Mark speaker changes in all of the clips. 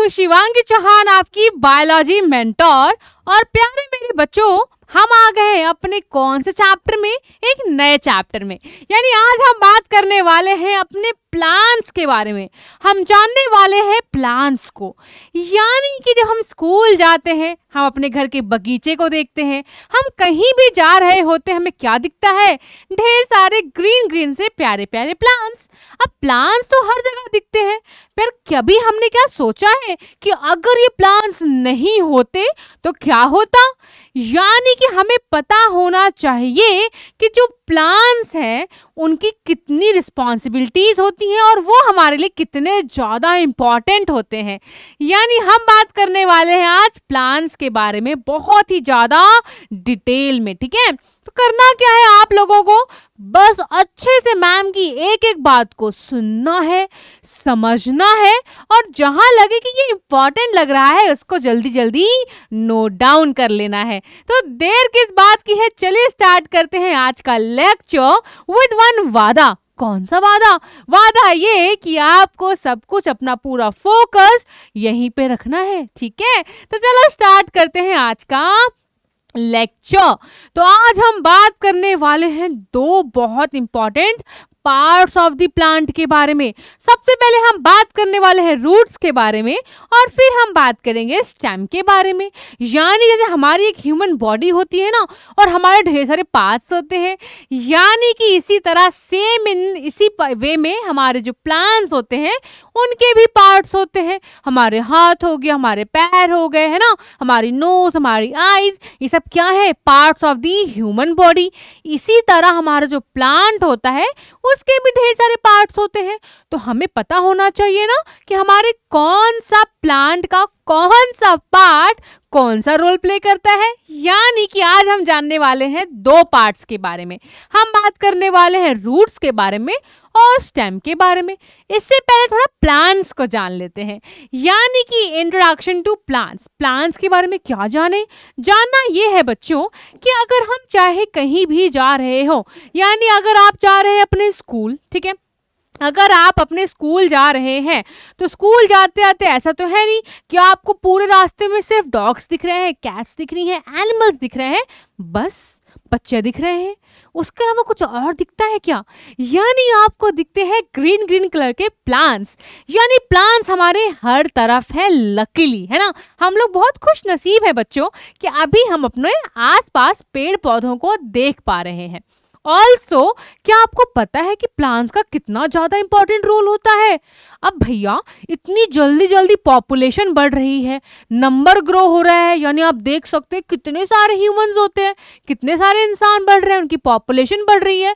Speaker 1: हूँ शिवांगी चौहान आपकी biology mentor और प्यारे मेरे बच्चों हम आ गए हैं अपने कौन से चैप्टर में एक नए चैप्टर में यानी आज हम बात करने वाले हैं अपने प्लान्स के बारे में हम जानने वाले हैं प्लान्स को यानी कि जब हम स्कूल जाते हैं हम अपने घर के बगीचे को देखते हैं हम कहीं भी जा रहे होते हमें क्या दिखता है ढेर सारे ग्रीन ग्रीन से प्यारे प्यारे प्लांट्स अब प्लांट्स तो हर जगह दिखते हैं पर कभी हमने क्या सोचा है कि अगर ये प्लांट्स नहीं होते तो क्या होता यानी कि हमें पता होना चाहिए कि जो प्लान्स हैं उनकी कितनी रिस्पॉन्सिबिलिटीज़ होती हैं और वो हमारे लिए कितने ज़्यादा इम्पॉर्टेंट होते हैं यानी हम बात करने वाले हैं आज प्लान्स के बारे में बहुत ही ज़्यादा डिटेल में ठीक है करना क्या है आप लोगों को बस अच्छे से मैम की एक एक बात को सुनना है समझना है और जहां लगे कि ये इंपॉर्टेंट लग रहा है उसको जल्दी जल्दी नोट डाउन कर लेना है तो देर किस बात की है चलिए स्टार्ट करते हैं आज का लेक्चर विद वन वादा कौन सा वादा वादा ये कि आपको सब कुछ अपना पूरा फोकस यहीं पे रखना है ठीक है तो चलो स्टार्ट करते हैं आज का लेक्चर तो आज हम बात करने वाले हैं दो बहुत important parts of the plant के बारे में सबसे पहले हम बात करने वाले हैं रूट्स के बारे में और फिर हम बात करेंगे स्टेम के बारे में यानी जैसे हमारी एक ह्यूमन बॉडी होती है ना और हमारे ढेर सारे पार्ट्स होते हैं यानी कि इसी तरह सेम इन इसी वे में हमारे जो प्लांट्स होते हैं उनके भी पार्ट्स होते हैं हमारे हाथ हो गए हमारे पैर हो गए है ना हमारी नोज हमारी आईज ये सब क्या है parts of the human body इसी तरह हमारा जो प्लांट होता है उसके भी ढेर सारे पार्ट्स होते हैं तो हमें पता होना चाहिए ना कि हमारे कौन सा प्लांट का कौन सा पार्ट कौन सा रोल प्ले करता है यानी कि आज हम जानने वाले हैं दो पार्ट्स के बारे में हम बात करने वाले हैं रूट्स के बारे में और स्टेम के बारे में इससे पहले थोड़ा प्लांट्स को जान लेते हैं यानी कि इंट्रोडक्शन टू प्लांट्स प्लांट्स के बारे में क्या जाने जानना ये है बच्चों कि अगर हम चाहे कहीं भी जा रहे हो यानी अगर आप जा रहे हैं अपने स्कूल ठीक है अगर आप अपने स्कूल जा रहे हैं तो स्कूल जाते आते ऐसा तो है नहीं कि आपको पूरे रास्ते में सिर्फ डॉग्स दिख रहे हैं कैट्स दिख रही हैं एनिमल्स दिख रहे हैं बस बच्चे दिख रहे हैं उसके अलावा कुछ और दिखता है क्या यानी आपको दिखते हैं ग्रीन ग्रीन कलर के प्लांट्स यानी प्लांट्स हमारे हर तरफ है लकीली है ना हम लोग बहुत खुश नसीब है बच्चों कि अभी हम अपने आसपास पेड़ पौधों को देख पा रहे हैं ऑल्सो क्या आपको पता है कि प्लांट्स का कितना ज़्यादा इंपॉर्टेंट रोल होता है अब भैया इतनी जल्दी जल्दी पॉपुलेशन बढ़ रही है नंबर ग्रो हो रहा है यानी आप देख सकते हैं कितने सारे ह्यूमंस होते हैं कितने सारे इंसान बढ़ रहे हैं उनकी पॉपुलेशन बढ़ रही है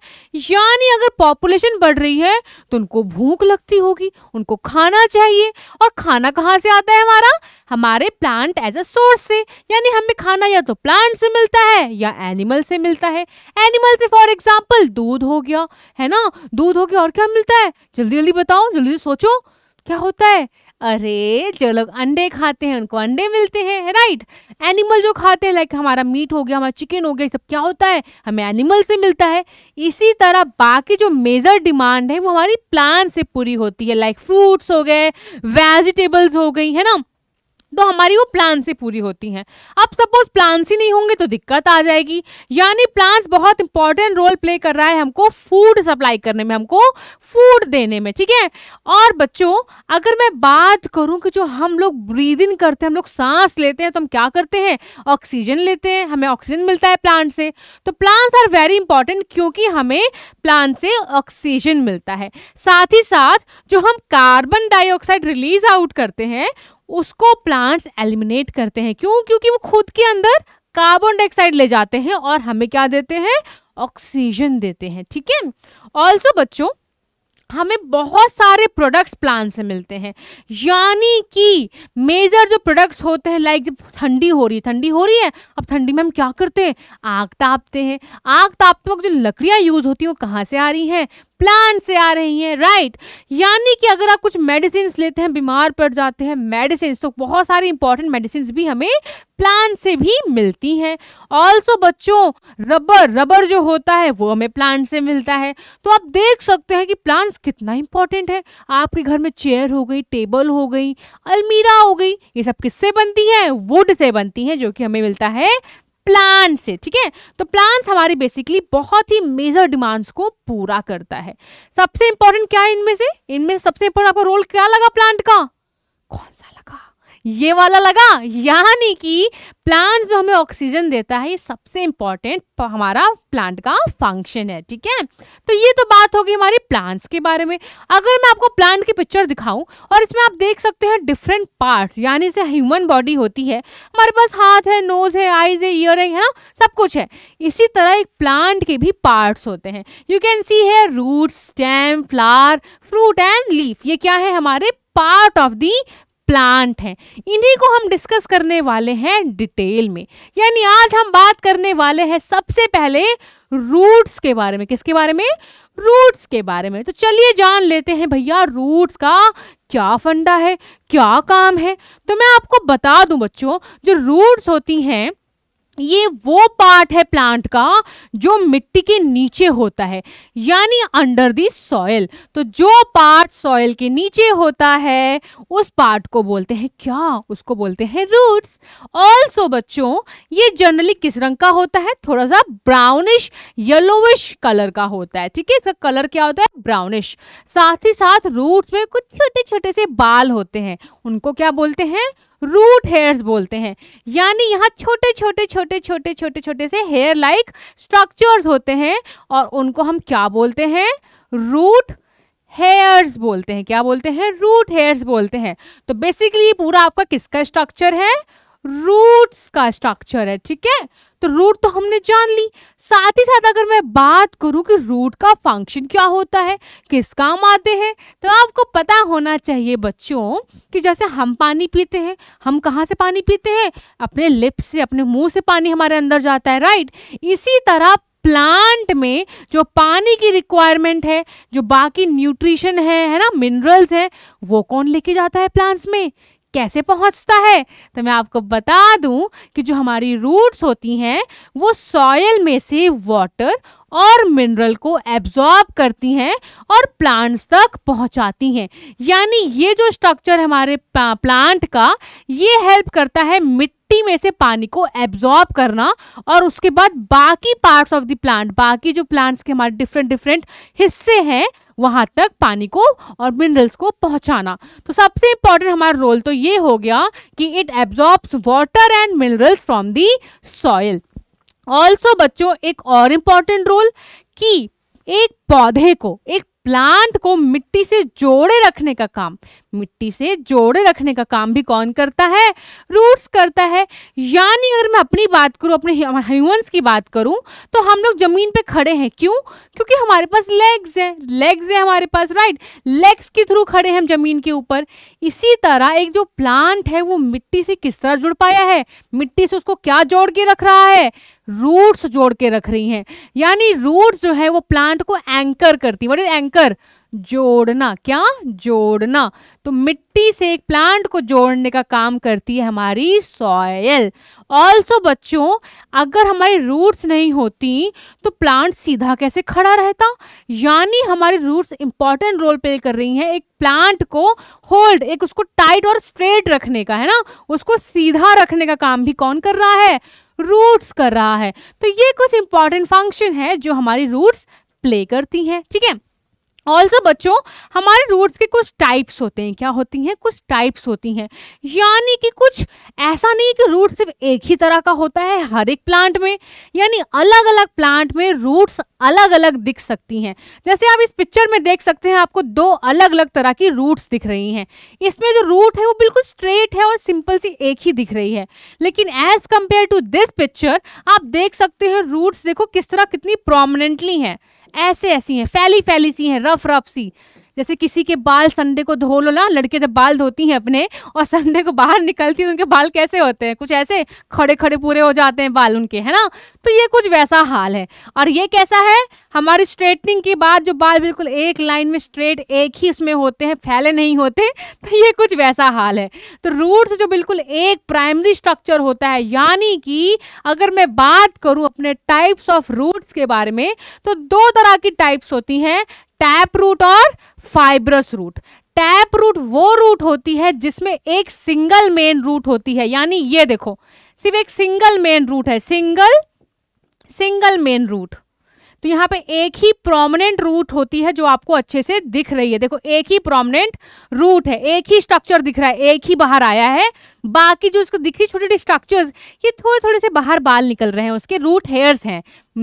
Speaker 1: यानी अगर पॉपुलेशन बढ़ रही है तो उनको भूख लगती होगी उनको खाना चाहिए और खाना कहाँ से आता है हमारा हमारे प्लांट एज अ सोर्स से यानी हमें खाना या तो प्लांट से मिलता है या एनिमल से मिलता है एनिमल से फॉर एग्जाम्पल दूध हो गया है ना दूध हो गया और क्या मिलता है जल्दी जल्दी बताओ जल्दी सोचो क्या होता है अरे जो लोग अंडे खाते हैं उनको अंडे मिलते हैं राइट एनिमल जो खाते हैं लाइक हमारा मीट हो गया हमारा चिकन हो गया सब क्या होता है हमें एनिमल से मिलता है इसी तरह बाकी जो मेजर डिमांड है वो हमारी प्लांट से पूरी होती है लाइक फ्रूट्स हो गए वेजिटेबल्स हो गई है ना तो हमारी वो प्लान से पूरी होती हैं अब सपोज प्लान्स ही नहीं होंगे तो दिक्कत आ जाएगी यानी प्लान्स बहुत इंपॉर्टेंट रोल प्ले कर रहा है हमको फूड सप्लाई करने में हमको फूड देने में ठीक है और बच्चों अगर मैं बात करूं कि जो हम लोग ब्रीदिंग करते हैं हम लोग सांस लेते हैं तो हम क्या करते हैं ऑक्सीजन लेते हैं हमें ऑक्सीजन मिलता है प्लांट से तो प्लांट्स आर वेरी इंपॉर्टेंट क्योंकि हमें प्लांट से ऑक्सीजन मिलता है साथ ही साथ जो हम कार्बन डाइऑक्साइड रिलीज आउट करते हैं उसको प्लांट्स एलिमिनेट करते हैं क्यों क्योंकि वो खुद के अंदर कार्बन डाइऑक्साइड ले जाते हैं और हमें क्या देते हैं ऑक्सीजन देते हैं ठीक है ऑल्सो बच्चों हमें बहुत सारे प्रोडक्ट्स प्लांट से मिलते हैं यानी कि मेजर जो प्रोडक्ट्स होते हैं लाइक जब ठंडी हो रही है ठंडी हो रही है अब ठंडी में हम क्या करते हैं आग तापते हैं आग तापते वक्त जो लकड़ियाँ यूज़ होती हैं वो कहाँ से आ रही हैं प्लांट से आ रही हैं राइट यानी कि अगर आप कुछ मेडिसिन लेते हैं बीमार पड़ जाते हैं मेडिसिन तो बहुत सारी इंपॉर्टेंट मेडिसिन भी हमें प्लांट से भी मिलती हैं ऑल्सो बच्चों रबर रबर जो होता है वो हमें प्लांट से मिलता है तो आप देख सकते हैं कि प्लांट्स कितना इंपॉर्टेंट है आपके घर में चेयर हो गई टेबल हो गई अलमीरा हो गई ये सब किससे बनती है वुड से बनती है जो कि हमें मिलता है प्लांट से ठीक है तो प्लांट्स हमारे बेसिकली बहुत ही मेजर डिमांड्स को पूरा करता है सबसे इंपॉर्टेंट क्या है इनमें से इनमें सबसे इंपॉर्टेंट आपका रोल क्या लगा प्लांट का कौन सा ये वाला लगा यानी कि प्लांट जो हमें ऑक्सीजन देता है ये सबसे इंपॉर्टेंट हमारा प्लांट का फंक्शन है ठीक है तो ये तो बात होगी हमारी प्लांट्स के बारे में अगर मैं आपको प्लांट की पिक्चर दिखाऊं और इसमें आप देख सकते हैं डिफरेंट पार्ट यानी से ह्यूमन बॉडी होती है हमारे पास हाथ है नोज है आईज है ईयर है ना सब कुछ है इसी तरह एक प्लांट के भी पार्ट्स होते हैं यू कैन सी है root stem flower fruit and leaf ये क्या है हमारे पार्ट ऑफ दी प्लांट हैं इन्हीं को हम डिस्कस करने वाले हैं डिटेल में यानी आज हम बात करने वाले हैं सबसे पहले रूट्स के बारे में किसके बारे में रूट्स के बारे में तो चलिए जान लेते हैं भैया रूट्स का क्या फंडा है क्या काम है तो मैं आपको बता दूं बच्चों जो रूट्स होती हैं ये वो पार्ट है प्लांट का जो मिट्टी के नीचे होता है यानी अंडर दी सॉयल तो जो पार्ट सॉयल के नीचे होता है उस पार्ट को बोलते हैं क्या उसको बोलते हैं रूट्स ऑल्सो बच्चों ये जनरली किस रंग का होता है थोड़ा सा ब्राउनिश येलोविश कलर का होता है ठीक है इसका कलर क्या होता है ब्राउनिश साथ ही साथ रूट्स में कुछ छोटे छोटे से बाल होते हैं उनको क्या बोलते हैं रूट हेयर्स बोलते हैं यानी यहाँ छोटे छोटे छोटे छोटे छोटे छोटे से हेयर लाइक स्ट्रक्चर्स होते हैं और उनको हम क्या बोलते हैं रूट हेयर्स बोलते हैं क्या बोलते हैं रूट हेयर्स बोलते हैं तो बेसिकली पूरा आपका किसका स्ट्रक्चर है रूट्स का स्ट्रक्चर है ठीक है तो रूट तो हमने जान ली साथ ही साथ अगर मैं बात करूँ कि रूट का फंक्शन क्या होता है किस काम आते हैं तो आपको पता होना चाहिए बच्चों कि जैसे हम पानी पीते हैं हम कहाँ से पानी पीते हैं अपने लिप्स से अपने मुंह से पानी हमारे अंदर जाता है राइट इसी तरह प्लांट में जो पानी की रिक्वायरमेंट है जो बाकी न्यूट्रिशन है है ना मिनरल्स हैं वो कौन लेके जाता है प्लांट्स में कैसे पहुंचता है तो मैं आपको बता दूं कि जो हमारी रूट्स होती हैं वो सॉयल में से वाटर और मिनरल को एब्जॉर्ब करती हैं और प्लांट्स तक पहुंचाती हैं यानी ये जो स्ट्रक्चर हमारे प्लांट का ये हेल्प करता है मिट्टी में से पानी को एब्जॉर्ब करना और उसके बाद बाकी पार्ट्स ऑफ द प्लांट बाकी जो प्लांट्स के हमारे डिफरेंट डिफरेंट हिस्से हैं वहाँ तक पानी को और मिनरल्स को पहुँचाना तो सबसे इम्पॉर्टेंट हमारा रोल तो ये हो गया कि it absorbs water and minerals from the soil also बच्चों एक और इम्पॉर्टेंट रोल कि एक पौधे को एक प्लांट को मिट्टी से जोड़े रखने का काम मिट्टी से जोड़े रखने का काम भी कौन करता है रूट्स करता है यानी अगर मैं अपनी बात करूँ अपने ह्यूमंस की बात करूँ तो हम लोग ज़मीन पे खड़े हैं क्यों क्योंकि हमारे पास लेग्स हैं लेग्स हैं हमारे पास राइट लेग्स के थ्रू खड़े हैं हम ज़मीन के ऊपर इसी तरह एक जो प्लांट है वो मिट्टी से किस तरह जुड़ पाया है मिट्टी से उसको क्या जोड़ के रख रहा है रूट्स जोड़ के रख रही हैं यानी रूट्स जो है वो प्लांट को एंकर करती वट इज एंकर जोड़ना क्या जोड़ना तो मिट्टी से एक प्लांट को जोड़ने का काम करती है हमारी सॉयल ऑल्सो बच्चों अगर हमारी रूट्स नहीं होती तो प्लांट सीधा कैसे खड़ा रहता यानी हमारी रूट्स इंपॉर्टेंट रोल प्ले कर रही हैं एक प्लांट को होल्ड एक उसको टाइट और स्ट्रेट रखने का है ना उसको सीधा रखने का काम भी कौन कर रहा है रूट्स कर रहा है तो ये कुछ इंपॉर्टेंट फंक्शन है जो हमारी रूट्स प्ले करती हैं ठीक है ऑल्सो बच्चों हमारे रूट्स के कुछ टाइप्स होते हैं क्या होती हैं कुछ टाइप्स होती हैं यानी कि कुछ ऐसा नहीं कि रूट सिर्फ एक ही तरह का होता है हर एक प्लांट में यानी अलग अलग प्लांट में रूट्स अलग अलग दिख सकती हैं जैसे आप इस पिक्चर में देख सकते हैं आपको दो अलग अलग तरह की रूट्स दिख रही हैं इसमें जो रूट है वो बिल्कुल स्ट्रेट है और सिंपल सी एक ही दिख रही है लेकिन as compare to this picture आप देख सकते हैं रूट्स देखो किस तरह कितनी प्रोमिनेंटली हैं ऐसे ऐसी हैं फैली फैली सी हैं रफ रफ सी जैसे किसी के बाल संडे को धो लो ना लड़के जब बाल धोती हैं अपने और संडे को बाहर निकलती हैं तो उनके बाल कैसे होते हैं कुछ ऐसे खड़े खड़े पूरे हो जाते हैं बाल उनके है ना तो ये कुछ वैसा हाल है और ये कैसा है हमारी स्ट्रेटनिंग के बाद जो बाल बिल्कुल एक लाइन में स्ट्रेट एक ही उसमें होते हैं फैले नहीं होते तो ये कुछ वैसा हाल है तो रूट्स जो बिल्कुल एक प्राइमरी स्ट्रक्चर होता है यानी कि अगर मैं बात करूँ अपने टाइप्स ऑफ रूट्स के बारे में तो दो तरह की टाइप्स होती हैं टैप रूट और फाइब्रस रूट टैप रूट वो रूट होती है जिसमें एक सिंगल मेन रूट होती है यानी ये देखो सिर्फ एक सिंगल मेन रूट है सिंगल सिंगल मेन रूट तो यहाँ पे एक ही प्रोमिनेंट रूट होती है जो आपको अच्छे से दिख रही है देखो एक ही प्रोमिनेंट रूट है एक ही स्ट्रक्चर दिख रहा है एक ही बाहर आया है बाकी जो इसको दिख रही छोटे छोटे स्ट्रक्चर्स ये थोड़े थोड़े से बाहर बाल निकल रहे हैं उसके रूट हेयर्स हैं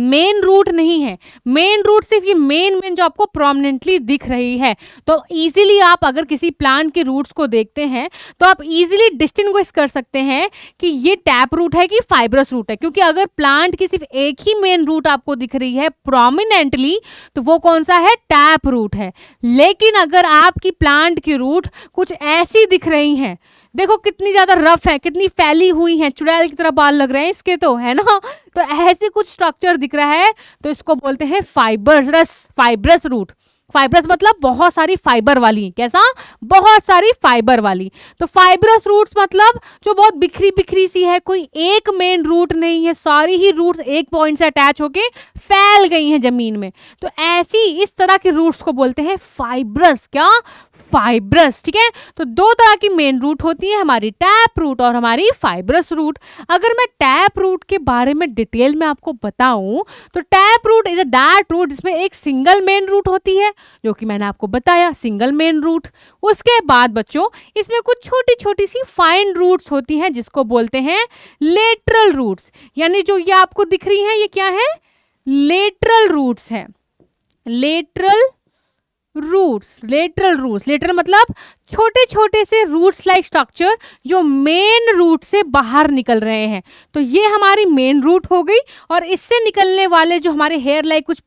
Speaker 1: मेन रूट नहीं है मेन रूट सिर्फ ये मेन मेन जो आपको प्रोमिनेंटली दिख रही है तो इजीली आप अगर किसी प्लांट के रूट्स को देखते हैं तो आप इजीली डिस्टिंग कर सकते हैं कि ये टैप रूट है कि फाइब्रस रूट है क्योंकि अगर प्लांट की सिर्फ एक ही मेन रूट आपको दिख रही है प्रोमिनेंटली तो वो कौन सा है टैप रूट है लेकिन अगर आपकी प्लांट की रूट कुछ ऐसी दिख रही हैं देखो कितनी ज्यादा रफ है कितनी फैली हुई है चुड़ैल की तरह बाल लग रहे हैं इसके तो है ना तो ऐसे कुछ स्ट्रक्चर दिख रहा है तो इसको बोलते हैं फाइबरस फाइबरस रूट फाइबरस मतलब बहुत सारी फाइबर वाली कैसा बहुत सारी फाइबर वाली तो फाइब्रस रूट्स मतलब जो बहुत बिखरी बिखरी सी है कोई एक मेन रूट नहीं है सारी ही रूट्स एक पॉइंट से अटैच होके फैल गई हैं जमीन में तो ऐसी इस तरह के रूट्स को बोलते हैं फाइब्रस क्या फाइब्रस ठीक है तो दो तरह की मेन रूट होती है हमारी टैप रूट और हमारी फाइब्रस रूट अगर मैं टैप रूट के बारे में डिटेल में आपको बताऊं तो tap root is a that root जिसमें एक सिंगल मेन रूट होती है जो कि मैंने आपको बताया सिंगल मेन रूट उसके बाद बच्चों इसमें कुछ छोटी छोटी सी फाइन रूट्स होती हैं जिसको बोलते हैं लेटरल रूट्स यानी जो ये आपको दिख रही हैं ये क्या है लेटरल रूट्स हैं lateral roots lateral roots lateral मतलब छोटे छोटे से रूट्स लाइक स्ट्रक्चर जो मेन रूट से बाहर निकल रहे हैं तो ये हमारी मेन रूट हो गई और इससे निकलने वाले जो हमारे हेयर लाइक कुछ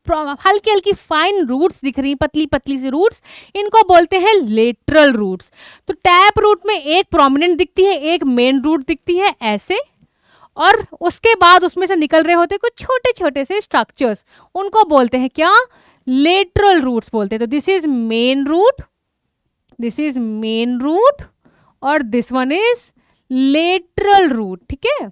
Speaker 1: हल्की हल्की फाइन रूट्स दिख रही पतली पतली सी रूट्स इनको बोलते हैं लेटरल रूट्स तो टैप रूट में एक प्रोमिनेंट दिखती है एक मेन रूट दिखती है ऐसे और उसके बाद उसमें से निकल रहे होते कुछ छोटे छोटे से स्ट्रक्चर्स उनको बोलते हैं क्या लेटरल रूट्स बोलते हैं तो this is main root this is main root और this one is lateral root ठीक है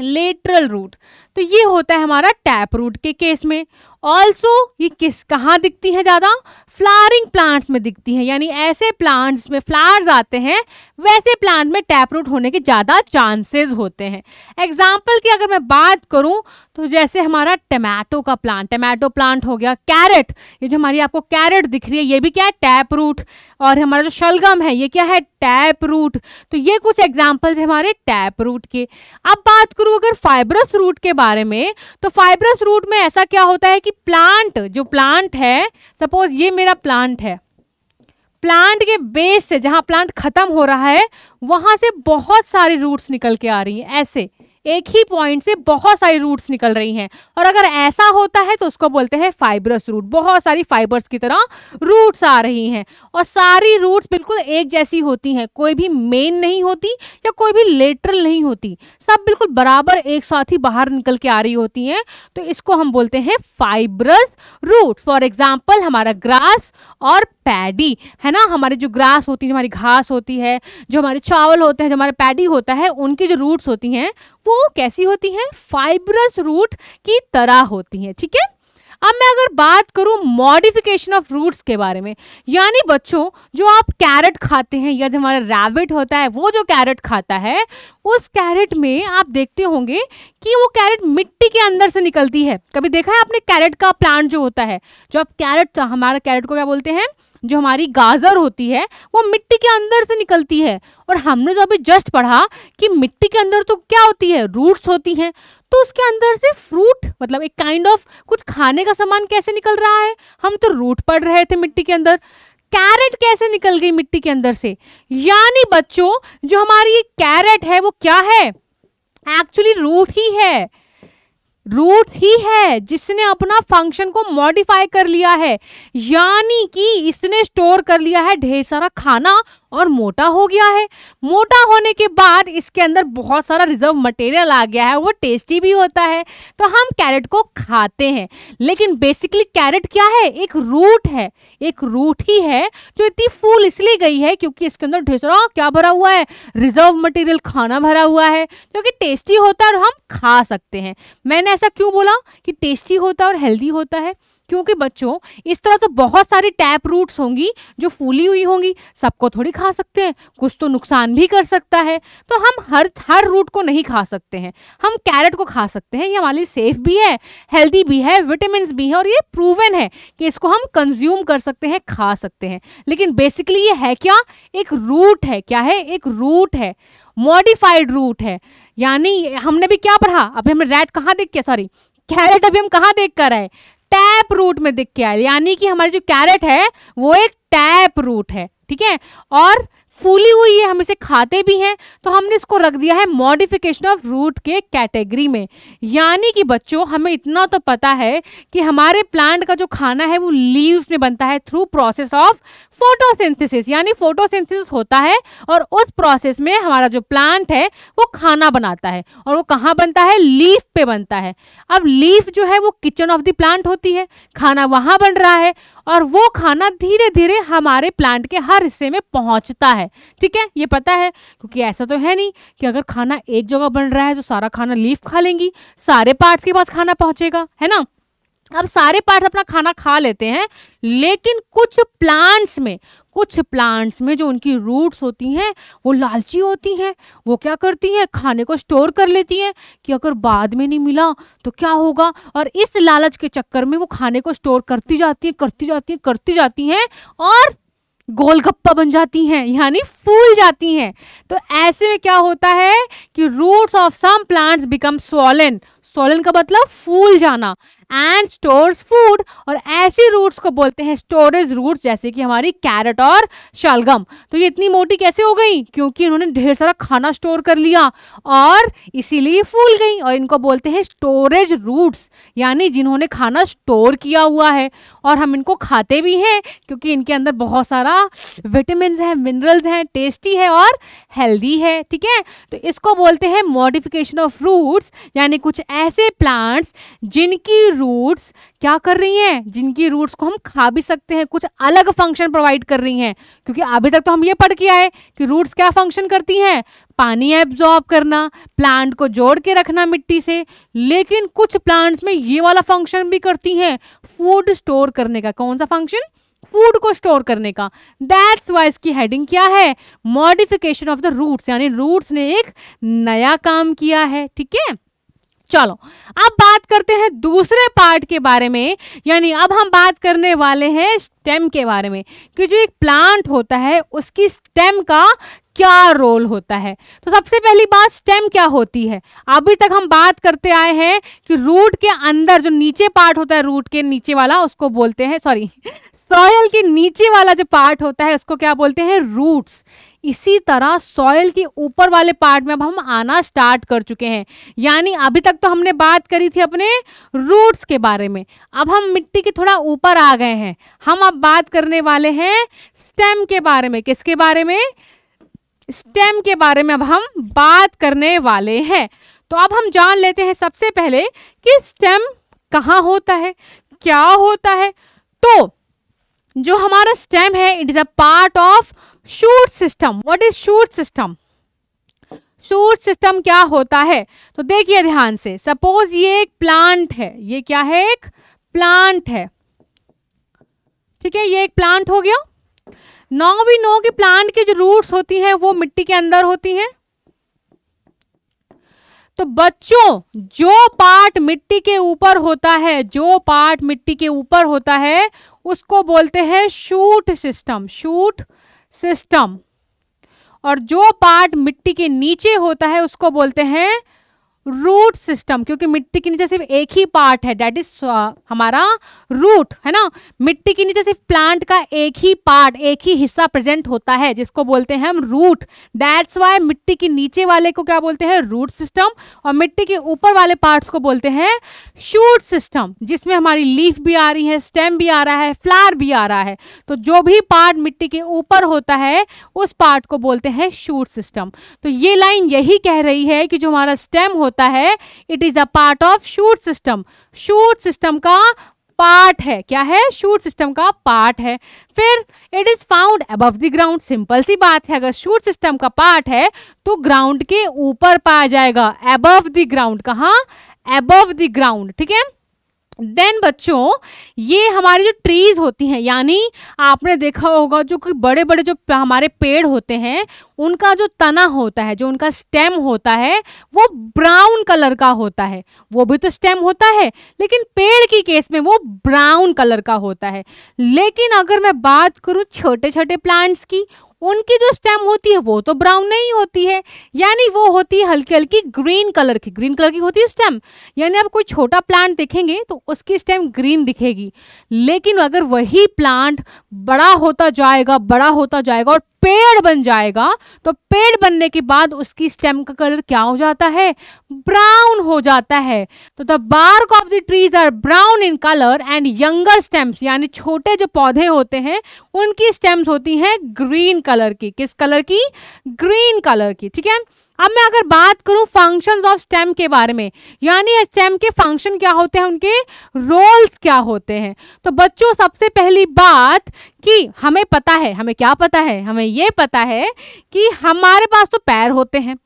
Speaker 1: लेटरल रूट तो ये होता है हमारा टैप रूट के केस में ऑल्सो ये किस कहाँ दिखती है ज़्यादा फ्लावरिंग प्लांट्स में दिखती हैं यानी ऐसे प्लांट्स में फ्लावर्स आते हैं वैसे प्लांट में टैप रूट होने के ज़्यादा चांसेस होते हैं एग्जाम्पल की अगर मैं बात करूँ तो जैसे हमारा टमाटो का प्लांट टमाटो प्लांट हो गया कैरेट ये जो हमारी आपको कैरेट दिख रही है ये भी क्या है टैप रूट और हमारा जो शलगम है ये क्या है टैप रूट तो ये कुछ एग्जाम्पल्स है हमारे टैप रूट के अब बात करूँ अगर फाइब्रस रूट के बारे में तो फाइब्रस रूट में ऐसा क्या होता है कि प्लांट जो प्लांट है सपोज ये मेरा प्लांट है प्लांट के बेस से जहाँ प्लांट ख़त्म हो रहा है वहाँ से बहुत सारे रूट्स निकल के आ रही हैं ऐसे एक ही पॉइंट से बहुत सारी रूट्स निकल रही हैं और अगर ऐसा होता है तो उसको बोलते हैं फाइब्रस रूट बहुत सारी फाइबर्स की तरह रूट्स आ रही हैं और सारी रूट्स बिल्कुल एक जैसी होती हैं कोई भी मेन नहीं होती या कोई भी लेटरल नहीं होती सब बिल्कुल बराबर एक साथ ही बाहर निकल के आ रही होती हैं तो इसको हम बोलते हैं फाइब्रस रूट फॉर एग्जाम्पल हमारा ग्रास और पैडी है ना हमारे जो ग्रास होती है जो हमारी घास होती है जो हमारे चावल होते हैं जो हमारे पैडी होता है उनकी जो रूट्स होती हैं वो कैसी होती हैं फाइब्रस रूट की तरह होती हैं ठीक है अब मैं अगर बात करूँ मॉडिफिकेशन ऑफ रूट्स के बारे में यानी बच्चों जो आप कैरेट खाते हैं या जो हमारा रैबिट होता है वो जो कैरेट खाता है उस कैरेट में आप देखते होंगे कि वो कैरेट मिट्टी के अंदर से निकलती है कभी देखा है आपने कैरेट का प्लांट जो होता है जो आप कैरेट तो हमारा कैरेट को क्या बोलते हैं जो हमारी गाजर होती है वो मिट्टी के अंदर से निकलती है और हमने जो तो अभी जस्ट पढ़ा कि मिट्टी के अंदर तो क्या होती है रूट्स होती हैं तो उसके अंदर से फ्रूट मतलब एक काइंड kind ऑफ of कुछ खाने का सामान कैसे निकल रहा है हम तो रूट पड़ रहे थे मिट्टी के अंदर कैरेट कैसे निकल गई मिट्टी के अंदर से यानी बच्चों जो हमारी कैरेट है वो क्या है एक्चुअली रूट ही है रूट ही है जिसने अपना फंक्शन को मॉडिफाई कर लिया है यानी कि इसने स्टोर कर लिया है ढेर सारा खाना और मोटा हो गया है मोटा होने के बाद इसके अंदर बहुत सारा रिजर्व मटेरियल आ गया है वो टेस्टी भी होता है तो हम कैरेट को खाते हैं लेकिन बेसिकली कैरेट क्या है एक रूट है एक रूट ही है जो इतनी फूल इसलिए गई है क्योंकि इसके अंदर ढेर क्या भरा हुआ है रिजर्व मटेरियल खाना भरा हुआ है जो कि टेस्टी होता है और हम खा सकते हैं मैंने ऐसा क्यों बोला कि टेस्टी होता है और हेल्दी होता है क्योंकि बच्चों इस तरह तो बहुत सारी टैप रूट्स होंगी जो फूली हुई होंगी सबको थोड़ी खा सकते हैं कुछ तो नुकसान भी कर सकता है तो हम हर हर रूट को नहीं खा सकते हैं हम कैरेट को खा सकते हैं ये हमारे लिए सेफ भी है हेल्दी भी है विटामिन भी है और ये प्रूवन है कि इसको हम कंज्यूम कर सकते हैं खा सकते हैं लेकिन बेसिकली ये है क्या एक रूट है क्या है एक रूट है मॉडिफाइड रूट है यानी हमने भी क्या पढ़ा अभी हमने रेड कहाँ देख के सॉरी कैरेट अभी हम कहाँ देख कर आए टैप रूट में दिख के आए यानी कि हमारी जो कैरेट है वो एक टैप रूट है ठीक है और फूली हुई है हम इसे खाते भी हैं तो हमने इसको रख दिया है मॉडिफिकेशन ऑफ रूट के कैटेगरी में यानी कि बच्चों हमें इतना तो पता है कि हमारे प्लांट का जो खाना है वो लीव्स में बनता है थ्रू प्रोसेस ऑफ फोटोसिंथेसिस यानी फोटोसिंथेसिस होता है और उस प्रोसेस में हमारा जो प्लांट है वो खाना बनाता है और वो कहाँ बनता है लीफ पे बनता है अब लीफ जो है वो किचन ऑफ द प्लांट होती है खाना वहाँ बन रहा है और वो खाना धीरे धीरे हमारे प्लांट के हर हिस्से में पहुँचता है ठीक है ये पता है क्योंकि ऐसा तो है नहीं कि अगर खाना एक जगह बन रहा है तो सारा खाना लीफ खा लेंगी सारे पार्ट्स के पास खाना पहुँचेगा है ना अब सारे पार्ट अपना खाना खा लेते हैं लेकिन कुछ प्लांट्स में कुछ प्लांट्स में जो उनकी रूट्स होती हैं वो लालची होती हैं वो क्या करती हैं खाने को स्टोर कर लेती हैं कि अगर बाद में नहीं मिला तो क्या होगा और इस लालच के चक्कर में वो खाने को स्टोर करती जाती हैं करती जाती हैं करती जाती हैं और गोलगप्पा बन जाती हैं यानी फूल जाती हैं तो ऐसे में क्या होता है कि roots of some plants become swollen swollen का मतलब फूल जाना एंड स्टोर्स फूड और ऐसी रूट्स को बोलते हैं स्टोरेज रूट जैसे कि हमारी कैरेट और शलगम तो ये इतनी मोटी कैसे हो गई क्योंकि इन्होंने ढेर सारा खाना स्टोर कर लिया और इसीलिए फूल गई और इनको बोलते हैं स्टोरेज रूट्स यानी जिन्होंने खाना स्टोर किया हुआ है और हम इनको खाते भी हैं क्योंकि इनके अंदर बहुत सारा विटामिन है मिनरल्स हैं टेस्टी है और हेल्दी है ठीक है तो इसको बोलते हैं मॉडिफिकेशन ऑफ रूट्स यानी कुछ ऐसे प्लांट्स जिनकी रूट्स क्या कर रही हैं जिनकी रूट्स को हम खा भी सकते हैं कुछ अलग फंक्शन प्रोवाइड कर रही हैं क्योंकि अभी तक तो हम ये पढ़ के आए कि रूट्स क्या फंक्शन करती हैं पानी एब्जॉर्ब करना प्लांट को जोड़ के रखना मिट्टी से लेकिन कुछ प्लांट्स में ये वाला फंक्शन भी करती हैं फूड स्टोर करने का कौन सा फंक्शन फूड को स्टोर करने का दैट्स वाइज की हेडिंग क्या है मॉडिफिकेशन ऑफ द रूट्स यानी रूट्स ने एक नया काम किया है ठीक है चलो अब बात करते हैं दूसरे पार्ट के बारे में यानी अब हम बात करने वाले हैं स्टेम के बारे में कि जो एक प्लांट होता है उसकी स्टेम का क्या रोल होता है तो सबसे पहली बात स्टेम क्या होती है अभी तक हम बात करते आए हैं कि रूट के अंदर जो नीचे पार्ट होता है रूट के नीचे वाला उसको बोलते हैं सॉरी सॉयल के नीचे वाला जो पार्ट होता है उसको क्या बोलते हैं रूट्स इसी तरह सॉयल के ऊपर वाले पार्ट में अब हम आना स्टार्ट कर चुके हैं यानी अभी तक तो हमने बात करी थी अपने रूट्स के बारे में अब हम मिट्टी के थोड़ा ऊपर आ गए हैं हम अब बात करने वाले हैं स्टेम के बारे में किसके बारे में स्टेम के बारे में अब हम बात करने वाले हैं तो अब हम जान लेते हैं सबसे पहले कि स्टेम कहाँ होता है क्या होता है तो जो हमारा स्टेम है it is a part of shoot system what is shoot system shoot system क्या होता है तो देखिए ध्यान से सपोज ये एक प्लांट है ये क्या है एक प्लांट है ठीक है ये एक प्लांट हो गया नाउ वी नो कि प्लांट की जो रूट्स होती हैं वो मिट्टी के अंदर होती हैं तो बच्चों जो पार्ट मिट्टी के ऊपर होता है जो पार्ट मिट्टी के ऊपर होता है उसको बोलते हैं शूट सिस्टम शूट सिस्टम और जो पार्ट मिट्टी के नीचे होता है उसको बोलते हैं रूट सिस्टम क्योंकि मिट्टी के नीचे सिर्फ एक ही पार्ट है डेट इज uh, हमारा रूट है ना मिट्टी के नीचे सिर्फ प्लांट का एक ही पार्ट एक ही हिस्सा प्रेजेंट होता है जिसको बोलते हैं हम रूट दैट्स वाई मिट्टी के नीचे वाले को क्या बोलते हैं रूट सिस्टम और मिट्टी के ऊपर वाले पार्ट्स को बोलते हैं शूट सिस्टम जिसमें हमारी लीफ भी आ रही है स्टेम भी आ रहा है फ्लावर भी आ रहा है तो जो भी पार्ट मिट्टी के ऊपर होता है उस पार्ट को बोलते हैं शूट सिस्टम तो ये लाइन यही कह रही है कि जो हमारा स्टेम होता होता है it is the part of shoot system shoot system का पार्ट है क्या है शूट सिस्टम का पार्ट है फिर it is found above the ground simple सी बात है अगर शूट सिस्टम का पार्ट है तो ग्राउंड के ऊपर पाया जाएगा अबव द ग्राउंड कहा अबव द ग्राउंड ठीक है देन बच्चों ये हमारी जो ट्रीज होती हैं यानी आपने देखा होगा जो कि बड़े बड़े जो हमारे पेड़ होते हैं उनका जो तना होता है जो उनका स्टेम होता है वो ब्राउन कलर का होता है वो भी तो स्टेम होता है लेकिन पेड़ की केस में वो ब्राउन कलर का होता है लेकिन अगर मैं बात करूँ छोटे छोटे प्लांट्स की उनकी जो स्टेम होती है वो तो ब्राउन नहीं होती है यानी वो होती है हल्की हल्की ग्रीन कलर की ग्रीन कलर की होती है स्टेम यानी आप कोई छोटा प्लांट देखेंगे तो उसकी स्टेम ग्रीन दिखेगी लेकिन अगर वही प्लांट बड़ा होता जाएगा बड़ा होता जाएगा और पेड़ बन जाएगा तो पेड़ बनने के बाद उसकी स्टेम का कलर क्या हो जाता है ब्राउन हो जाता है तो the bark of the trees are brown in colour and younger stems यानी छोटे जो पौधे होते हैं उनकी स्टेम्स होती हैं ग्रीन कलर की किस कलर की ग्रीन कलर की ठीक है अब मैं अगर बात करूं फंक्शंस ऑफ स्टेम के बारे में यानी स्टेम के फंक्शन क्या होते हैं उनके रोल्स क्या होते हैं तो बच्चों सबसे पहली बात कि हमें पता है हमें क्या पता है हमें ये पता है कि हमारे पास तो पैर होते हैं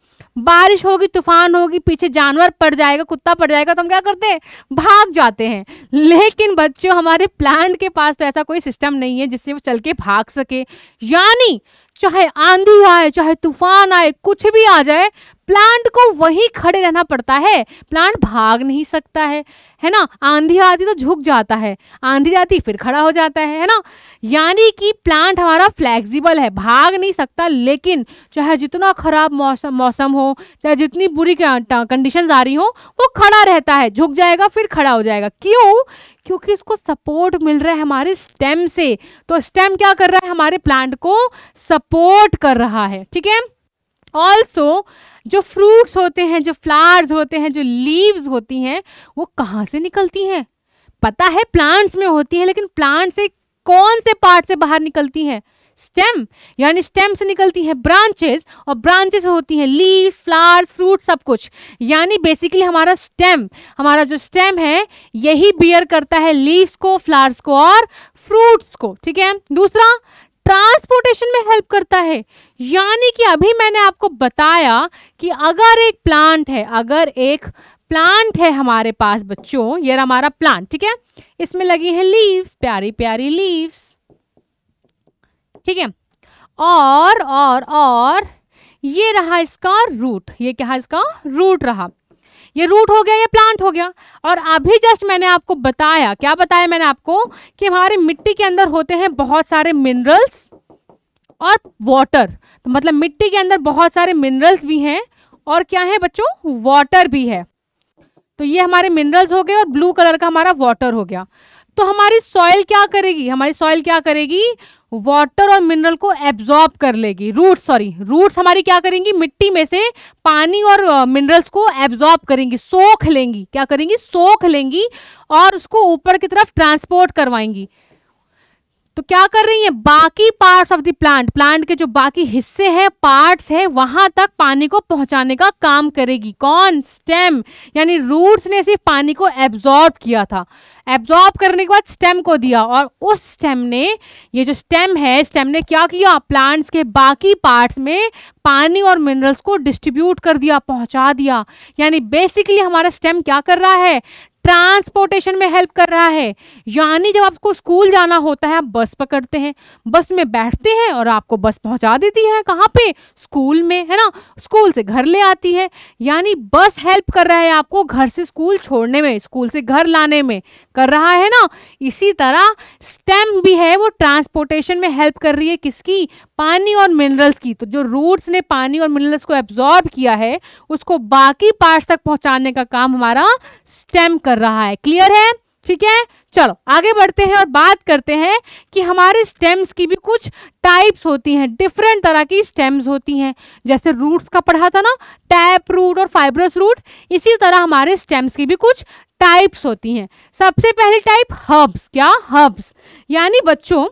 Speaker 1: बारिश होगी तूफान होगी पीछे जानवर पड़ जाएगा कुत्ता पड़ जाएगा तो हम क्या करते हैं भाग जाते हैं लेकिन बच्चों हमारे प्लांट के पास तो ऐसा कोई सिस्टम नहीं है जिससे वो चल के भाग सके यानी चाहे आंधी आए चाहे तूफान आए कुछ भी आ जाए प्लांट को वहीं खड़े रहना पड़ता है प्लांट भाग नहीं सकता है है ना आंधी आती तो झुक जाता है आंधी आती फिर खड़ा हो जाता है है ना यानी कि प्लांट हमारा फ्लेक्सिबल है भाग नहीं सकता लेकिन चाहे जितना खराब मौसम मौसम हो चाहे जितनी बुरी कंडीशन आ रही हो वो खड़ा रहता है झुक जाएगा फिर खड़ा हो जाएगा क्यों क्योंकि इसको सपोर्ट मिल रहा है हमारे स्टेम से तो स्टेम क्या कर रहा है हमारे प्लांट को सपोर्ट कर रहा है ठीक है ऑल्सो जो फ्रूट्स होते हैं जो फ्लावर्स होते हैं जो लीव्स होती हैं वो कहाँ से निकलती हैं पता है प्लांट्स में होती हैं लेकिन प्लांट से कौन से पार्ट से बाहर निकलती हैं स्टेम यानी स्टेम से निकलती है ब्रांचेस और ब्रांचेस होती हैं लीव्स फ्लावर्स फ्रूट सब कुछ यानी बेसिकली हमारा स्टेम हमारा जो स्टेम है यही बियर करता है लीव्स को फ्लावर्स को और फ्रूट्स को ठीक है दूसरा ट्रांसपोर्टेशन में हेल्प करता है यानी कि अभी मैंने आपको बताया कि अगर एक प्लांट है अगर एक प्लांट है हमारे पास बच्चों ये हमारा प्लांट ठीक है इसमें लगी है लीव्स प्यारी प्यारी लीव्स ठीक है और और और ये रहा इसका रूट ये क्या है इसका रूट रहा ये रूट हो गया या प्लांट हो गया और अभी जस्ट मैंने आपको बताया क्या बताया मैंने आपको कि हमारे मिट्टी के अंदर होते हैं बहुत सारे मिनरल्स और वाटर तो मतलब मिट्टी के अंदर बहुत सारे मिनरल्स भी हैं और क्या है बच्चों वाटर भी है तो ये हमारे मिनरल्स हो गए और ब्लू कलर का हमारा वाटर हो गया तो हमारी सॉइल क्या करेगी हमारी सॉइल क्या करेगी वाटर और मिनरल को एब्जॉर्ब कर लेगी रूट सॉरी रूट्स हमारी क्या करेंगी मिट्टी में से पानी और मिनरल्स को एब्जॉर्ब करेंगी सोख लेंगी क्या करेंगी सोख लेंगी और उसको ऊपर की तरफ ट्रांसपोर्ट करवाएंगी तो क्या कर रही है बाकी parts of the plant plant के जो बाकी हिस्से हैं पार्ट्स हैं वहां तक पानी को पहुंचाने का काम करेगी कौन स्टेम यानी रूट्स ने सिर्फ पानी को एब्जॉर्ब किया था एब्जॉर्ब करने के बाद स्टेम को दिया और उस स्टेम ने ये जो स्टेम है स्टेम ने क्या किया प्लांट्स के बाकी पार्ट्स में पानी और मिनरल्स को डिस्ट्रीब्यूट कर दिया पहुंचा दिया यानी बेसिकली हमारा स्टेम क्या कर रहा है ट्रांसपोर्टेशन में हेल्प कर रहा है यानी जब आपको स्कूल जाना होता है आप बस पकड़ते हैं बस में बैठते हैं और आपको बस पहुंचा देती है कहाँ पे स्कूल में है ना स्कूल से घर ले आती है यानी बस हेल्प कर रहा है आपको घर से स्कूल छोड़ने में स्कूल से घर लाने में कर रहा है ना इसी तरह स्टेम भी है वो ट्रांसपोर्टेशन में हेल्प कर रही है किसकी पानी और मिनरल्स की तो जो रूट्स ने पानी और मिनरल्स को एब्जॉर्ब किया है उसको बाकी पार्ट्स तक पहुंचाने का काम हमारा स्टेम कर कर रहा है क्लियर है ठीक है चलो आगे बढ़ते हैं और बात करते हैं कि हमारे स्टेम्स की भी कुछ टाइप्स होती हैं डिफरेंट तरह की स्टेम्स होती हैं जैसे रूट्स का पढ़ा था ना टैप रूट और फाइब्रस रूट इसी तरह हमारे स्टेम्स की भी कुछ टाइप्स होती हैं सबसे पहली टाइप हर्ब्स क्या हर्ब्स यानी बच्चों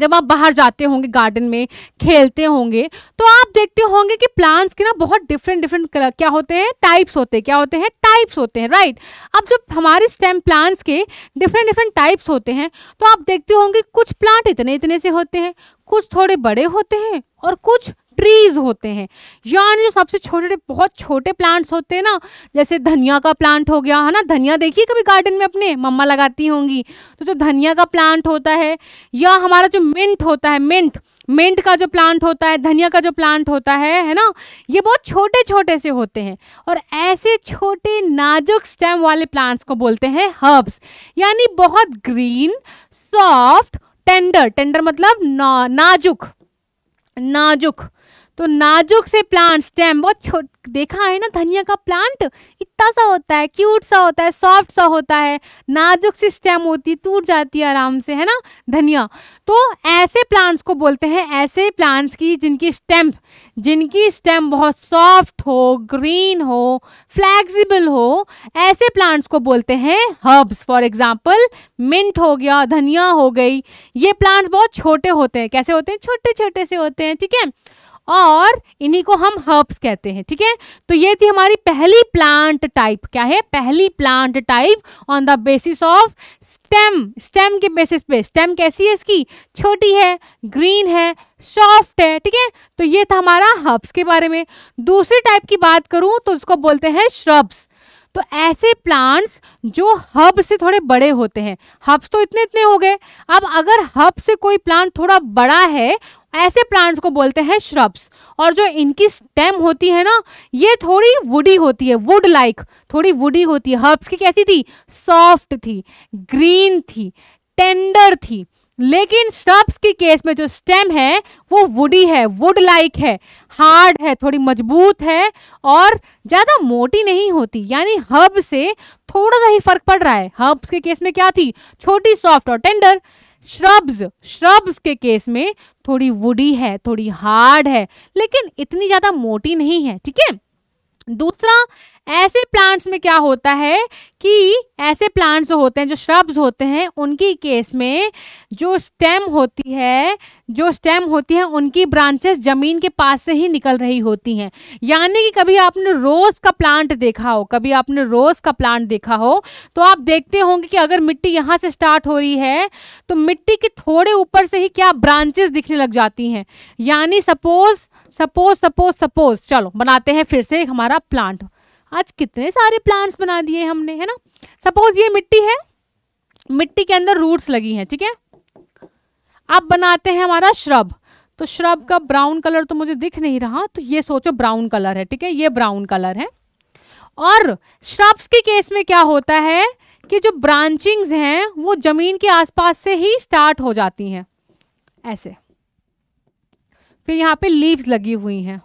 Speaker 1: जब आप बाहर जाते होंगे गार्डन में खेलते होंगे तो आप देखते होंगे कि प्लांट्स के ना बहुत डिफरेंट डिफरेंट क्या होते हैं टाइप्स होते हैं क्या होते हैं टाइप्स होते हैं राइट अब जब हमारे स्टेम प्लांट्स के डिफरेंट डिफरेंट टाइप्स होते हैं तो आप देखते होंगे कुछ प्लांट इतने इतने से होते हैं कुछ थोड़े बड़े होते हैं और कुछ ट्रीज होते हैं यानी जो सबसे छोटे बहुत छोटे प्लांट्स होते हैं ना जैसे धनिया का प्लांट हो गया है ना धनिया देखिए कभी गार्डन में अपने मम्मा लगाती होंगी तो जो धनिया का प्लांट होता है या हमारा जो मिंट होता है मिंट मिंट का जो प्लांट होता है धनिया का जो प्लांट होता है है ना ये बहुत छोटे छोटे से होते हैं और ऐसे छोटे नाजुक स्टेम वाले प्लांट्स को बोलते हैं हर्ब्स यानी बहुत ग्रीन सॉफ्ट टेंडर टेंडर मतलब ना, नाजुक नाजुक तो नाजुक से प्लांट स्टेम बहुत छोट देखा है ना धनिया का प्लांट इतना सा होता है क्यूट सा होता है सॉफ्ट सा होता है नाजुक सी स्टेम होती टूट जाती है आराम से है ना धनिया तो ऐसे प्लांट्स को बोलते हैं ऐसे प्लांट्स की जिनकी स्टेम जिनकी स्टेम बहुत सॉफ्ट हो ग्रीन हो फ्लैक्सिबल हो ऐसे प्लांट्स को बोलते हैं हर्ब्स फॉर एग्जाम्पल मिंट हो गया धनिया हो गई ये प्लांट्स बहुत छोटे होते हैं कैसे होते हैं छोटे छोटे से होते हैं ठीक है और इन्हीं को हम हर्ब्स कहते हैं ठीक है तो ये थी हमारी पहली प्लांट टाइप क्या है पहली plant type on the basis of stem stem के बेसिस पे स्टेम कैसी है इसकी छोटी है ग्रीन है सॉफ्ट है ठीक है तो ये था हमारा हर्ब्स के बारे में दूसरी टाइप की बात करूं तो उसको बोलते हैं श्रब्स तो ऐसे प्लांट्स जो हब से थोड़े बड़े होते हैं हब्स तो इतने इतने हो गए अब अगर हब से कोई प्लांट थोड़ा बड़ा है ऐसे प्लांट्स को बोलते हैं श्रब्स और जो इनकी स्टेम होती है ना ये थोड़ी वुडी होती है वुड लाइक थोड़ी वुडी होती है हर्ब्स की कैसी थी सॉफ्ट थी ग्रीन थी टेंडर थी लेकिन श्रब्स के केस में जो स्टेम है वो वुडी है वुड लाइक है हार्ड है थोड़ी मजबूत है और ज़्यादा मोटी नहीं होती यानी हर्ब से थोड़ा सा ही फर्क पड़ रहा है हर्ब्स के केस में क्या थी छोटी सॉफ्ट और टेंडर श्रब्स श्रब्स के केस में थोड़ी वुडी है थोड़ी हार्ड है लेकिन इतनी ज़्यादा मोटी नहीं है ठीक है दूसरा ऐसे प्लांट्स में क्या होता है कि ऐसे प्लांट्स जो होते हैं जो श्रब्स होते हैं उनकी केस में जो स्टेम होती है जो स्टेम होती है उनकी ब्रांचेस ज़मीन के पास से ही निकल रही होती हैं यानी कि कभी आपने रोज़ का प्लांट देखा हो कभी आपने रोज़ का प्लांट देखा हो तो आप देखते होंगे कि अगर मिट्टी यहाँ से स्टार्ट हो रही है तो मिट्टी के थोड़े ऊपर से ही क्या ब्रांचेस दिखने लग जाती हैं यानी सपोज़ सपोज सपोज सपोज चलो बनाते हैं फिर से हमारा प्लांट आज कितने सारे प्लांट्स बना दिए हमने है ना सपोज ये मिट्टी है मिट्टी के अंदर रूट्स लगी हैं ठीक है अब बनाते हैं हमारा श्रब तो श्रब का ब्राउन कलर तो मुझे दिख नहीं रहा तो ये सोचो ब्राउन कलर है ठीक है ये ब्राउन कलर है और श्रब्स के केस में क्या होता है कि जो ब्रांचिंग्स हैं वो जमीन के आसपास से ही स्टार्ट हो जाती हैं ऐसे फिर यहाँ पे लीव्स लगी हुई हैं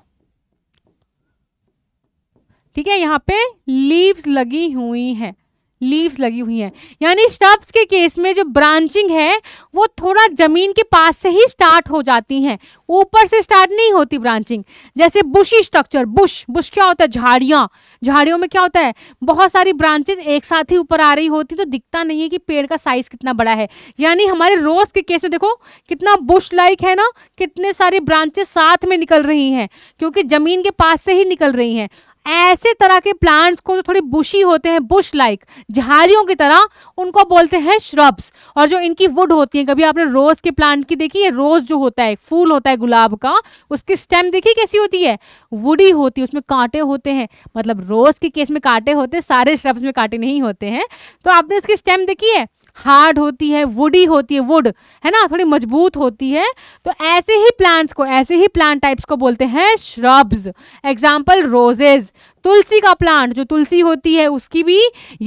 Speaker 1: ठीक है यहाँ पे लीव्स लगी हुई हैं लीव्स लगी हुई हैं यानी स्टब्स के केस में जो ब्रांचिंग है वो थोड़ा ज़मीन के पास से ही स्टार्ट हो जाती हैं ऊपर से स्टार्ट नहीं होती ब्रांचिंग जैसे बुशी स्ट्रक्चर बुश बुश क्या होता है झाड़ियाँ झाड़ियों में क्या होता है बहुत सारी ब्रांचेज एक साथ ही ऊपर आ रही होती तो दिखता नहीं है कि पेड़ का साइज कितना बड़ा है यानी हमारे रोज़ के केस में देखो कितना बुश लाइक है ना कितने सारी ब्रांचेज साथ में निकल रही हैं क्योंकि ज़मीन के पास से ही निकल रही हैं ऐसे तरह के प्लांट्स को जो थोड़े बुशी होते हैं बुश लाइक झाड़ियों की तरह उनको बोलते हैं श्रब्स और जो इनकी वुड होती है कभी आपने रोज़ के प्लांट की देखी है रोज़ जो होता है फूल होता है गुलाब का उसकी स्टेम देखिए कैसी होती है वुडी होती है उसमें कांटे होते हैं मतलब रोज़ के केस में कांटे होते हैं सारे श्रब्स में कांटे नहीं होते हैं तो आपने उसकी स्टेम देखी है हार्ड होती है वुडी होती है वुड है ना थोड़ी मजबूत होती है तो ऐसे ही प्लांट्स को ऐसे ही प्लांट टाइप्स को बोलते हैं श्रब्स एग्जाम्पल रोजेज तुलसी का प्लांट जो तुलसी होती है उसकी भी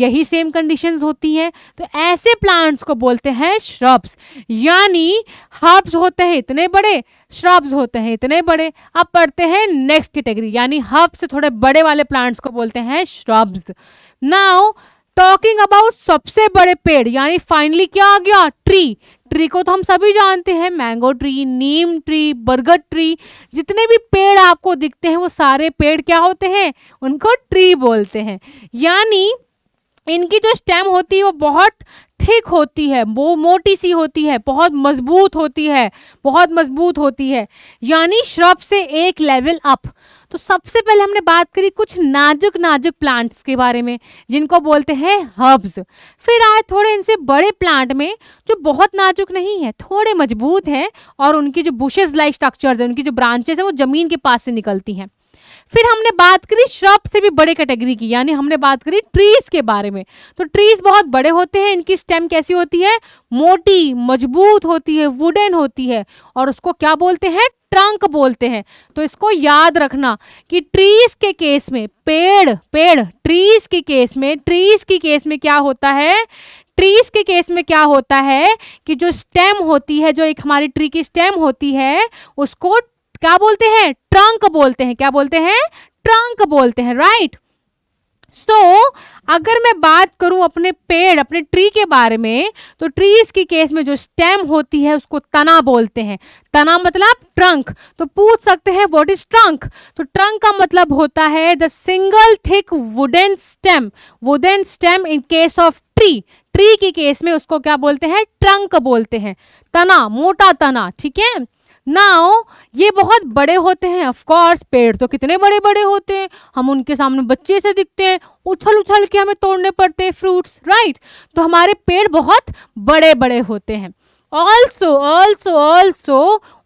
Speaker 1: यही सेम कंडीशंस होती हैं तो ऐसे प्लांट्स को बोलते हैं श्रब्स यानी हर्ब्स होते हैं इतने बड़े श्रब्स होते हैं इतने बड़े अब पढ़ते हैं नेक्स्ट कैटेगरी यानी हर्ब्स से थोड़े बड़े वाले प्लांट्स को बोलते हैं श्रब्स नाउ टॉकिंग अबाउट सबसे बड़े पेड़ यानी फाइनली क्या आ गया ट्री ट्री को तो हम सभी जानते हैं मैंगो ट्री नीम ट्री बरगद ट्री जितने भी पेड़ आपको दिखते हैं वो सारे पेड़ क्या होते हैं उनको ट्री बोलते हैं यानी इनकी जो स्टेम होती है वो बहुत थिक होती है वो मोटी सी होती है बहुत मजबूत होती है बहुत मजबूत होती है यानी श्रब से एक लेवल अप तो सबसे पहले हमने बात करी कुछ नाजुक नाजुक प्लांट्स के बारे में जिनको बोलते हैं हर्ब्स फिर आए थोड़े इनसे बड़े प्लांट में जो बहुत नाजुक नहीं है थोड़े मजबूत हैं और उनकी जो बुशेज लाइक स्ट्रक्चर्स है उनकी जो ब्रांचेस है वो ज़मीन के पास से निकलती हैं फिर हमने बात करी श्रब से भी बड़े कैटेगरी की यानी हमने बात करी ट्रीज के बारे में तो ट्रीज बहुत बड़े होते हैं इनकी स्टेम कैसी होती है मोटी मजबूत होती है वुडन होती है और उसको क्या बोलते हैं ट्रंक बोलते हैं तो इसको याद रखना कि ट्रीज के केस में पेड़ पेड़ ट्रीज के केस में ट्रीज के केस में क्या होता है ट्रीज के केस में क्या होता है कि जो स्टेम होती है जो एक हमारी ट्री की स्टेम होती है उसको क्या बोलते हैं ट्रंक बोलते हैं क्या बोलते हैं ट्रंक बोलते हैं राइट right? सो so, अगर मैं बात करूं अपने पेड़ अपने ट्री के बारे में तो ट्रीज के केस में जो स्टेम होती है उसको तना बोलते हैं तना मतलब ट्रंक तो पूछ सकते हैं व्हाट इज ट्रंक तो ट्रंक का मतलब होता है the single thick wooden stem wooden stem in case of tree tree के केस में उसको क्या बोलते हैं ट्रंक बोलते हैं तना मोटा तना ठीक है नाउ ये बहुत बड़े होते हैं ऑफ कोर्स पेड़ तो कितने बड़े बड़े होते हैं हम उनके सामने बच्चे से दिखते हैं उछल उछल के हमें तोड़ने पड़ते हैं फ्रूट्स राइट तो हमारे पेड़ बहुत बड़े बड़े होते हैं ऑल्सो ऑल्सो ऑल्सो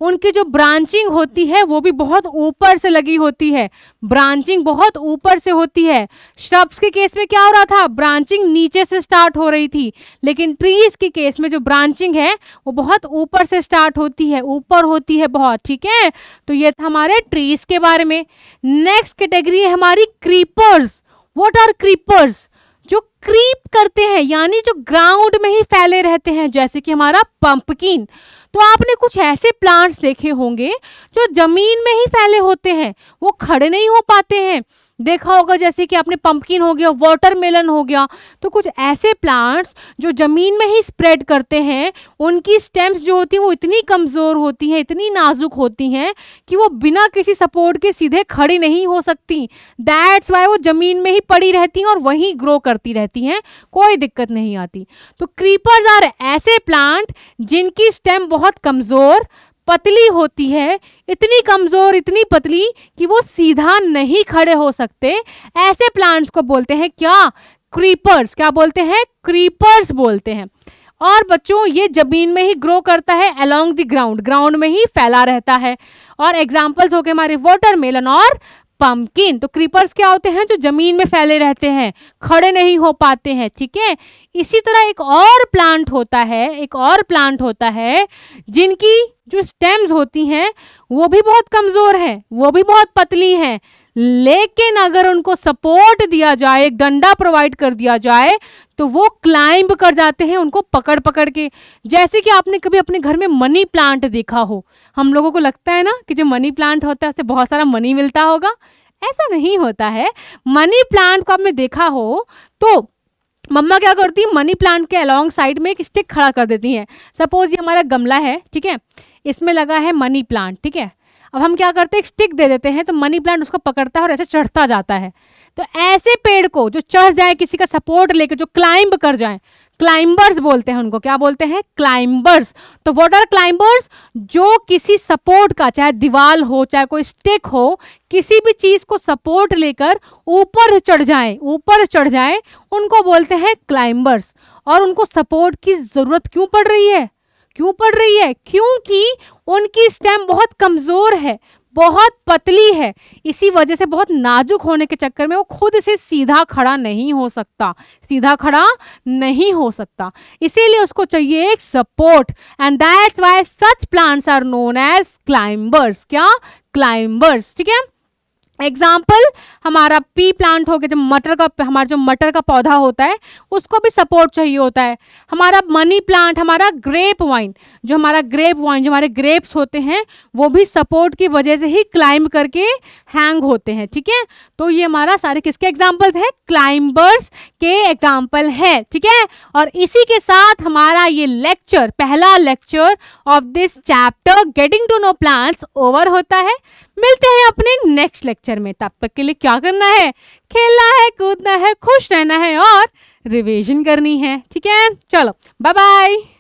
Speaker 1: उनकी जो ब्रांचिंग होती है वो भी बहुत ऊपर से लगी होती है ब्रांचिंग बहुत ऊपर से होती है श्रब्स के केस में क्या हो रहा था ब्रांचिंग नीचे से स्टार्ट हो रही थी लेकिन ट्रीज के केस में जो ब्रांचिंग है वो बहुत ऊपर से स्टार्ट होती है ऊपर होती है बहुत ठीक है तो ये था हमारे ट्रीज के बारे में नेक्स्ट कैटेगरी है हमारी क्रीपर्स वॉट आर क्रीपर्स जो क्रीप करते हैं यानी जो ग्राउंड में ही फैले रहते हैं जैसे कि हमारा पंपकिन तो आपने कुछ ऐसे प्लांट्स देखे होंगे जो ज़मीन में ही फैले होते हैं वो खड़े नहीं हो पाते हैं देखा होगा जैसे कि आपने पंपकिन हो गया वाटरमेलन हो गया तो कुछ ऐसे प्लांट्स जो ज़मीन में ही स्प्रेड करते हैं उनकी स्टेम्स जो होती हैं वो इतनी कमज़ोर होती हैं इतनी नाजुक होती हैं कि वो बिना किसी सपोर्ट के सीधे खड़ी नहीं हो सकती दैट्स वाई वो ज़मीन में ही पड़ी रहती हैं और वहीं ग्रो करती रहती हैं कोई दिक्कत नहीं आती तो क्रीपर्स आर ऐसे प्लांट जिनकी स्टेम बहुत कमज़ोर पतली होती है इतनी कमज़ोर इतनी पतली कि वो सीधा नहीं खड़े हो सकते ऐसे प्लांट्स को बोलते हैं क्या क्रीपर्स क्या बोलते हैं क्रीपर्स बोलते हैं और बच्चों ये ज़मीन में ही ग्रो करता है अलोंग द ग्राउंड ग्राउंड में ही फैला रहता है और एग्जाम्पल्स हो गए हमारे वाटर मेलन और पम्पकिन तो क्रीपर्स क्या होते हैं जो ज़मीन में फैले रहते हैं खड़े नहीं हो पाते हैं ठीक है इसी तरह एक और प्लांट होता है एक और प्लांट होता है जिनकी जो स्टेम्स होती हैं वो भी बहुत कमज़ोर है वो भी बहुत पतली हैं लेकिन अगर उनको सपोर्ट दिया जाए एक डंडा प्रोवाइड कर दिया जाए तो वो क्लाइंब कर जाते हैं उनको पकड़ पकड़ के जैसे कि आपने कभी अपने घर में मनी प्लांट देखा हो हम लोगों को लगता है ना कि जो मनी प्लांट होता है उससे बहुत सारा मनी मिलता होगा ऐसा नहीं होता है मनी प्लांट को आपने देखा हो तो मम्मा क्या करती मनी प्लांट के अलोंग साइड में एक स्टिक खड़ा कर देती हैं सपोज ये हमारा गमला है ठीक है इसमें लगा है मनी प्लांट ठीक है अब हम क्या करते हैं स्टिक दे देते हैं तो मनी प्लांट उसको पकड़ता है और ऐसे चढ़ता जाता है तो ऐसे पेड़ को जो चढ़ जाए किसी का सपोर्ट लेके जो क्लाइंब कर जाए क्लाइंबर्स बोलते हैं उनको क्या बोलते हैं क्लाइंबर्स तो वॉट आर क्लाइंबर्स जो किसी सपोर्ट का चाहे दीवार हो चाहे कोई स्टिक हो किसी भी चीज़ को सपोर्ट लेकर ऊपर चढ़ जाए ऊपर चढ़ जाए उनको बोलते हैं क्लाइंबर्स और उनको सपोर्ट की ज़रूरत क्यों पड़ रही है क्यों पड़ रही है क्योंकि उनकी स्टेम बहुत कमज़ोर है बहुत पतली है इसी वजह से बहुत नाजुक होने के चक्कर में वो खुद से सीधा खड़ा नहीं हो सकता सीधा खड़ा नहीं हो सकता इसीलिए उसको चाहिए एक support and that's why such plants are known as climbers क्या क्लाइंबर्स ठीक है एग्जाम्पल हमारा पी प्लांट हो गया जो मटर का हमारा जो मटर का पौधा होता है उसको भी सपोर्ट चाहिए होता है हमारा मनी प्लांट हमारा ग्रेप वाइन जो हमारा ग्रेप वाइन जो हमारे ग्रेप्स होते हैं वो भी सपोर्ट की वजह से ही क्लाइंब करके हैंग होते हैं ठीक है तो ये हमारा सारे किसके एग्जाम्पल्स हैं क्लाइंबर्स के एग्जाम्पल है ठीक है और इसी के साथ हमारा ये लेक्चर पहला lecture of this chapter getting to know plants over होता है मिलते हैं अपने नेक्स्ट लेक्चर में तब तक के लिए क्या करना है खेलना है कूदना है खुश रहना है और रिविजन करनी है ठीक है चलो बाय बाय